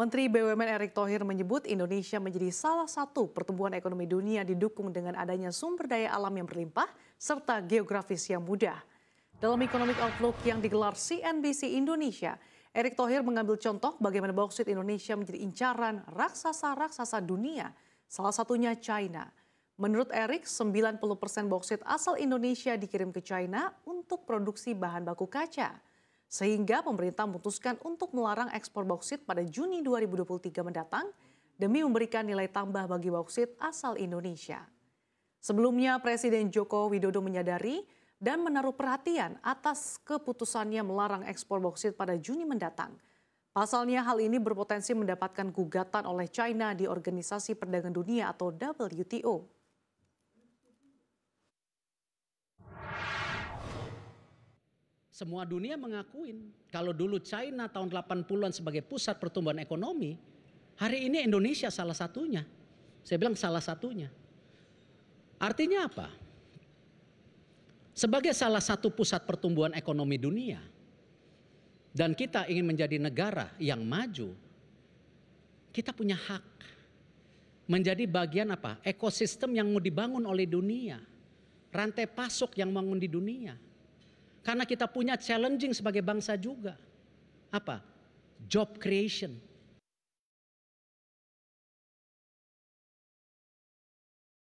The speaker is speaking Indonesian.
Menteri BUMN Erick Thohir menyebut Indonesia menjadi salah satu pertumbuhan ekonomi dunia didukung dengan adanya sumber daya alam yang berlimpah serta geografis yang mudah. Dalam Economic Outlook yang digelar CNBC Indonesia, Erick Thohir mengambil contoh bagaimana bauksit Indonesia menjadi incaran raksasa-raksasa dunia, salah satunya China. Menurut Erick, 90% persen bauksit asal Indonesia dikirim ke China untuk produksi bahan baku kaca. Sehingga pemerintah memutuskan untuk melarang ekspor bauksit pada Juni 2023 mendatang demi memberikan nilai tambah bagi bauksit asal Indonesia. Sebelumnya Presiden Joko Widodo menyadari dan menaruh perhatian atas keputusannya melarang ekspor bauksit pada Juni mendatang. Pasalnya hal ini berpotensi mendapatkan gugatan oleh China di Organisasi Perdagangan Dunia atau WTO. Semua dunia mengakuin. Kalau dulu China tahun 80-an sebagai pusat pertumbuhan ekonomi, hari ini Indonesia salah satunya. Saya bilang salah satunya. Artinya apa? Sebagai salah satu pusat pertumbuhan ekonomi dunia, dan kita ingin menjadi negara yang maju, kita punya hak menjadi bagian apa? Ekosistem yang mau dibangun oleh dunia. Rantai pasok yang bangun di dunia. Karena kita punya challenging sebagai bangsa juga. Apa? Job creation.